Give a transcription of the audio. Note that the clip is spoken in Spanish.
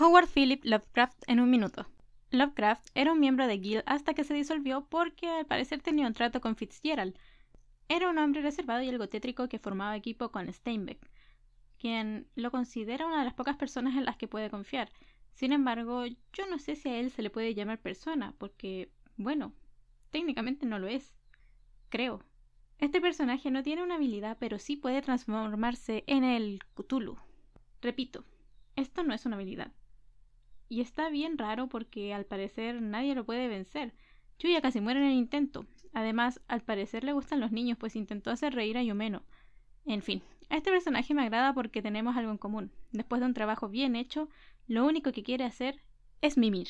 Howard Philip Lovecraft en un minuto. Lovecraft era un miembro de Guild hasta que se disolvió porque al parecer tenía un trato con Fitzgerald. Era un hombre reservado y algo tétrico que formaba equipo con Steinbeck, quien lo considera una de las pocas personas en las que puede confiar. Sin embargo, yo no sé si a él se le puede llamar persona, porque, bueno, técnicamente no lo es. Creo. Este personaje no tiene una habilidad, pero sí puede transformarse en el Cthulhu. Repito, esto no es una habilidad, y está bien raro porque al parecer nadie lo puede vencer. Chuya casi muere en el intento. Además, al parecer le gustan los niños, pues intentó hacer reír a Yumeno. En fin, a este personaje me agrada porque tenemos algo en común. Después de un trabajo bien hecho, lo único que quiere hacer es mimir.